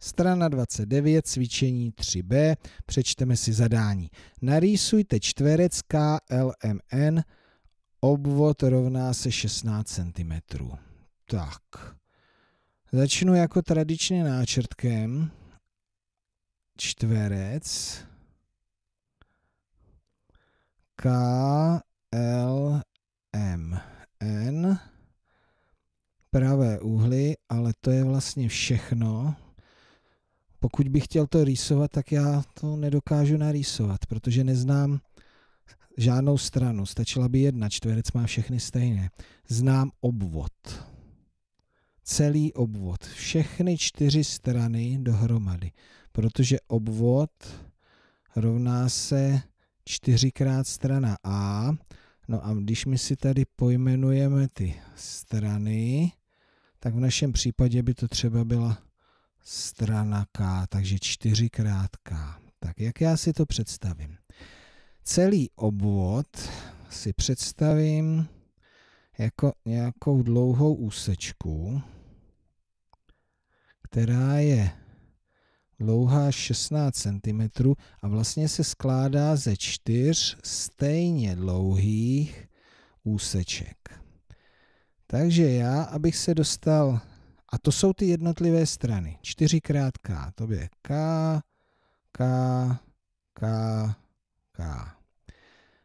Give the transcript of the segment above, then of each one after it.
Strana 29, cvičení 3b, přečteme si zadání. Narýsujte čtverec KLMN, obvod rovná se 16 cm. Tak, začnu jako tradičně náčrtkem. Čtverec KLMN, pravé úhly, ale to je vlastně všechno pokud bych chtěl to rýsovat, tak já to nedokážu narýsovat, protože neznám žádnou stranu. Stačila by jedna, čtverec má všechny stejné. Znám obvod. Celý obvod. Všechny čtyři strany dohromady. Protože obvod rovná se čtyřikrát strana A. No a když my si tady pojmenujeme ty strany, tak v našem případě by to třeba byla strana K, takže čtyřikrát K. Tak jak já si to představím? Celý obvod si představím jako nějakou dlouhou úsečku, která je dlouhá 16 cm a vlastně se skládá ze čtyř stejně dlouhých úseček. Takže já, abych se dostal a to jsou ty jednotlivé strany. Čtyřikrát K. To je K, K, K, K.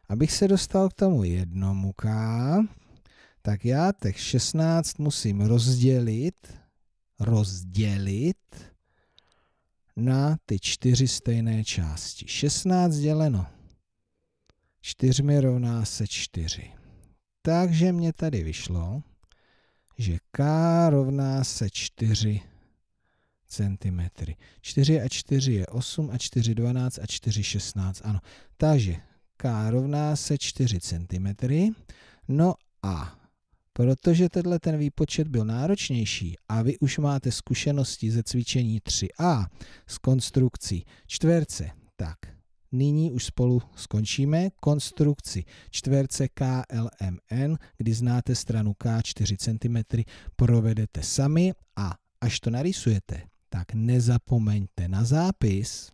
Abych se dostal k tomu jednomu K, tak já těch 16 musím rozdělit, rozdělit na ty čtyři stejné části. 16 děleno 4 rovná se 4. Takže mě tady vyšlo, že k rovná se 4 cm. 4 a 4 je 8 a 4 12 a 4 16. Ano, takže k rovná se 4 cm. No a protože tenhle ten výpočet byl náročnější a vy už máte zkušenosti ze cvičení 3a s konstrukcí čtverce, tak nyní už spolu skončíme konstrukci čtverce KLMN, kdy znáte stranu K 4 cm, provedete sami a až to narysujete, tak nezapomeňte na zápis.